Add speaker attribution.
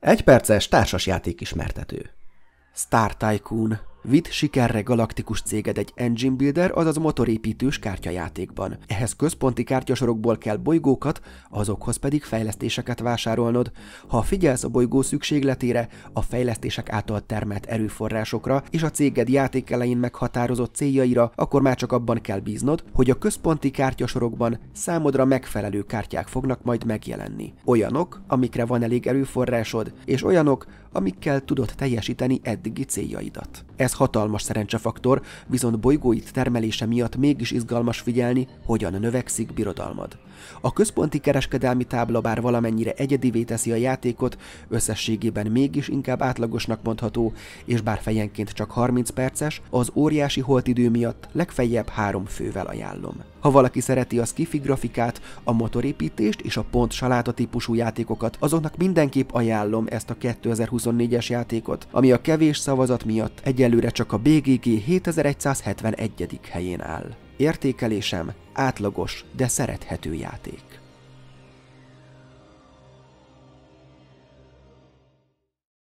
Speaker 1: Egy perces társasjáték ismertető. Star Tycoon Vitt sikerre galaktikus céged egy engine builder, azaz motorépítős kártyajátékban. Ehhez központi kártyasorokból kell bolygókat, azokhoz pedig fejlesztéseket vásárolnod. Ha figyelsz a bolygó szükségletére, a fejlesztések által termelt erőforrásokra és a céged játék elején meghatározott céljaira, akkor már csak abban kell bíznod, hogy a központi kártyasorokban számodra megfelelő kártyák fognak majd megjelenni. Olyanok, amikre van elég erőforrásod, és olyanok, amikkel tudod teljesíteni eddigi céljaidat. Ez hatalmas szerencsefaktor, viszont bolygóit termelése miatt mégis izgalmas figyelni, hogyan növekszik birodalmad. A központi kereskedelmi tábla bár valamennyire egyedivé teszi a játékot, összességében mégis inkább átlagosnak mondható, és bár fejenként csak 30 perces, az óriási holtidő miatt legfeljebb három fővel ajánlom. Ha valaki szereti a skifi grafikát, a motorépítést és a pont saláta típusú játékokat, azoknak mindenképp ajánlom ezt a 2024-es játékot, ami a kevés szavazat miatt egyelőre csak a BGG 7171. helyén áll. Értékelésem átlagos, de szerethető játék.